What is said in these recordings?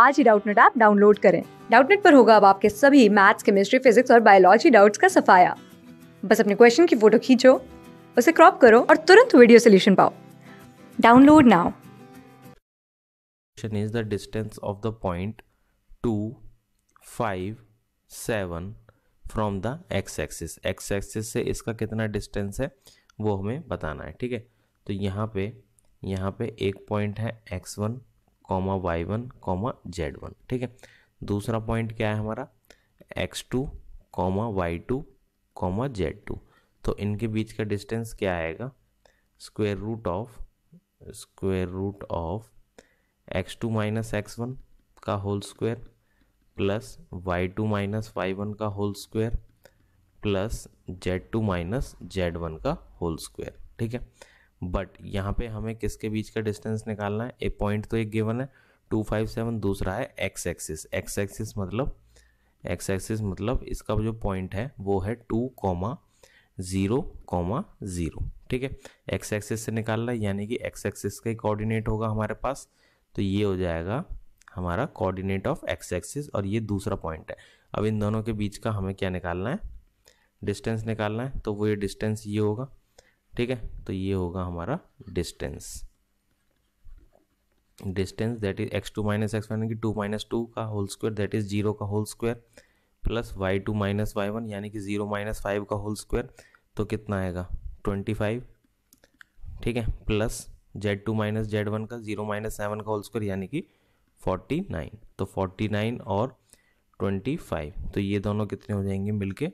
आज ही Doubtnut app download करें डाउटनेट पर होगा अब आपके सभी मैथ्स केमिस्ट्री फिजिक्स और बायोलॉजी डाउट्स का सफाया बस अपने क्वेश्चन की फोटो खींचो उसे क्रॉप करो और तुरंत वीडियो सोल्यूशन पाओ download now is the distance of the point two five seven from the X axis X axis से इसका कितना डिस्टेंस है वो हमें बताना है ठीक है तो यहाँ पे यहाँ पे एक पॉइंट है X one comma Y one comma Z one ठीक है दूसरा पॉइंट क्या है हमारा X two comma Y two comma Z two तो इनके बीच का डिस्टेंस क्या आएगा square root of square root of X two minus X one का whole square plus Y two minus Y one का whole square plus Z two minus Z one का whole square ठीक है बट यहाँ पे हमें किसके बीच का डिस्टेंस निकालना है एक पॉइंट तो एक गिवन है टू फाइव सेवन दूसरा है एक्स एक्सिस एक्स एक्सिस मतलब एक्स एक्सिस मतलब इसका जो पॉइंट है वो है two comma zero comma zero ठीक है एक्स एक्सिस से निकालना है यानी कि एक्स एक्सिस का ही कोऑर्डिनेट होगा हमारे पास तो ये हो जाएगा हमारा कोऑर्डिनेट ऑफ एक्स एक्सिस और ये दूसरा पॉइंट है अब इन दोनों के बीच का हमें क्या निकालना है डिस्टेंस निकालना है तो वो ये डिस्टेंस ये होगा ठीक है तो ये होगा हमारा distance distance that is X two minus X one two minus two का whole square that is zero का whole square plus Y two minus Y one यानी कि जीरो माइनस फाइव का होल स्क्वायर तो कितना आएगा ट्वेंटी फाइव ठीक है plus Z two minus Z one का जीरो माइनस सेवन का होल स्क्वायर यानी कि फोर्टी नाइन तो फोर्टी नाइन और ट्वेंटी फाइव तो ये दोनों कितने हो जाएंगे मिलके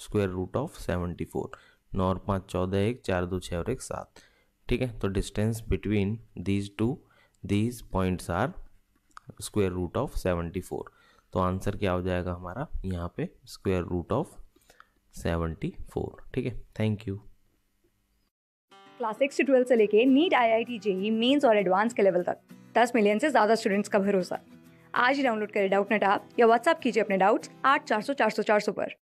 square root of seventy four नौ और पाँच चौदह एक चार दो छः और एक सात ठीक है तो distance between these two these points are square root of seventy four तो आंसर क्या हो जाएगा हमारा यहाँ पे square root of seventy four ठीक है थैंक यू क्लास सिक्स से ट्वेल्थ से लेके NEET I I T JEE mains और एडवांस के लेवल तक दस मिलियन से ज़्यादा स्टूडेंट्स का भरोसा आज ही डाउनलोड करें डाउट नेट आप या व्हाट्सअप कीजिए अपने डाउट्स आठ चार सौ चार सौ चार सौ पर